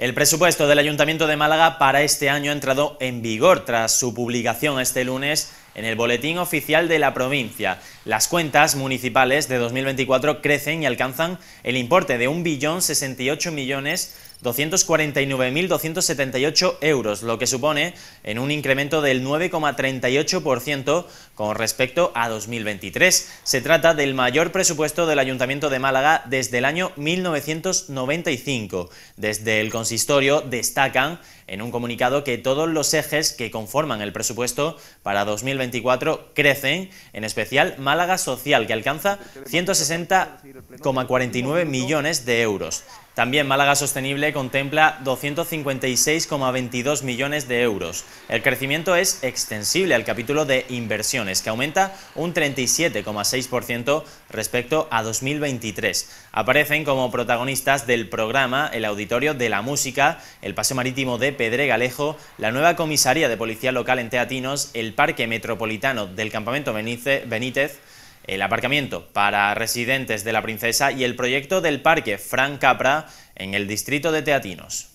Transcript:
El presupuesto del Ayuntamiento de Málaga para este año ha entrado en vigor tras su publicación este lunes en el Boletín Oficial de la Provincia. Las cuentas municipales de 2024 crecen y alcanzan el importe de millones. 249.278 euros, lo que supone en un incremento del 9,38% con respecto a 2023. Se trata del mayor presupuesto del Ayuntamiento de Málaga desde el año 1995. Desde el consistorio destacan en un comunicado que todos los ejes que conforman el presupuesto para 2024 crecen, en especial Málaga Social, que alcanza 160,49 millones de euros. También Málaga Sostenible contempla 256,22 millones de euros. El crecimiento es extensible al capítulo de inversiones, que aumenta un 37,6% respecto a 2023. Aparecen como protagonistas del programa el Auditorio de la Música, el Paseo Marítimo de Pedregalejo, la nueva comisaría de policía local en Teatinos, el Parque Metropolitano del Campamento Benítez, el aparcamiento para residentes de la Princesa y el proyecto del parque Fran Capra en el distrito de Teatinos.